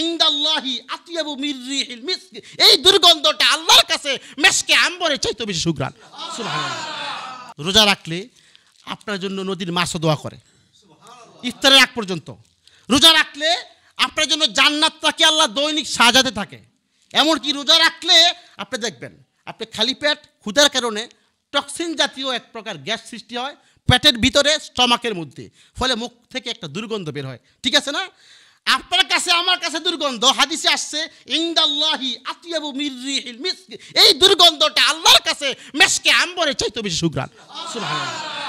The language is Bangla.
ইন্দাল্লাহি আতিয়াবু মিরিহিল মিসক এই দুর্গন্ধটা আল্লাহর কাছে মেশকে আম্বরে চাইতে বেশি সুগ্রাণ রোজা রাখলে আপনার জন্য নদীর মাছও দোয়া করে ইফতারের আগ পর্যন্ত রোজা রাখলে আপনার জন্য জান্নাত তাকে আল্লাহ দৈনিক সাজাতে থাকে এমনকি রোজা রাখলে আপনি দেখবেন আপনি খালি পেট ক্ষুধার কারণে টক্সিন জাতীয় এক প্রকার গ্যাস সৃষ্টি হয় পেটের ভিতরে স্টমাকের মধ্যে ফলে মুখ থেকে একটা দুর্গন্ধ বের হয় ঠিক আছে না আপনার কাছে আমার কাছে দুর্গন্ধ হাদিসে আসছে ইন্দাল্লাহি আতিয়াবু মির্রিহিল মিসক এই দুর্গন্ধটা আল্লাহর কাছে মেসকে আম্বরের চাইতে বেশি সুগ্রাণ সুবহানাল্লাহ